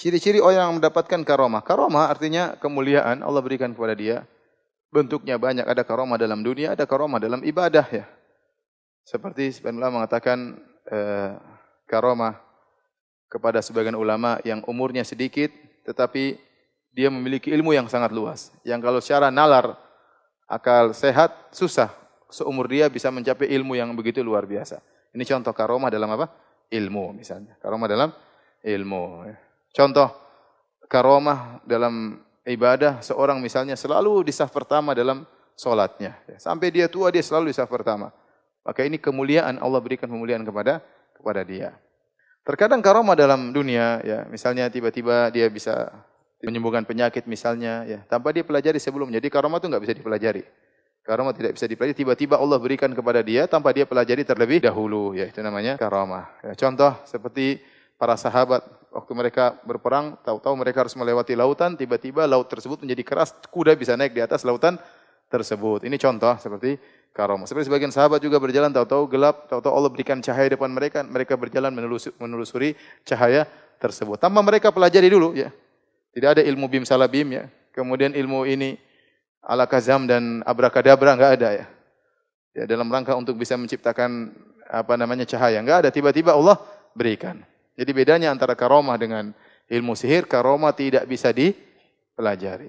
Ciri-ciri orang yang mendapatkan karomah. Karomah artinya kemuliaan Allah berikan kepada dia. Bentuknya banyak. Ada karomah dalam dunia, ada karomah dalam ibadah ya. Seperti sebagian ulama mengatakan eh, karomah kepada sebagian ulama yang umurnya sedikit tetapi dia memiliki ilmu yang sangat luas. Yang kalau secara nalar akal sehat susah seumur dia bisa mencapai ilmu yang begitu luar biasa. Ini contoh karomah dalam apa? Ilmu misalnya. Karomah dalam ilmu. Ya. Contoh karomah dalam ibadah seorang misalnya selalu di saf pertama dalam solatnya. Ya, sampai dia tua dia selalu di saf pertama. Maka ini kemuliaan Allah berikan kemuliaan kepada kepada dia. Terkadang karomah dalam dunia ya, misalnya tiba-tiba dia bisa menyembuhkan penyakit misalnya ya, tanpa dia pelajari sebelumnya. Jadi karomah itu nggak bisa dipelajari. Karomah tidak bisa dipelajari, tiba-tiba Allah berikan kepada dia tanpa dia pelajari terlebih dahulu ya, itu namanya karomah. Ya, contoh seperti para sahabat Waktu mereka berperang, tahu-tahu mereka harus melewati lautan, tiba-tiba laut tersebut menjadi keras, kuda bisa naik di atas lautan tersebut. Ini contoh seperti karomah. Seperti sebagian sahabat juga berjalan, tahu-tahu gelap, tahu-tahu Allah berikan cahaya depan mereka, mereka berjalan menelusuri, menelusuri cahaya tersebut. Tanpa mereka pelajari dulu ya. Tidak ada ilmu bim salabim ya. Kemudian ilmu ini ala kazam dan abrakadabra enggak ada ya. Ya dalam rangka untuk bisa menciptakan apa namanya cahaya enggak ada tiba-tiba Allah berikan. Jadi bedanya antara karomah dengan ilmu sihir, karomah tidak bisa dipelajari.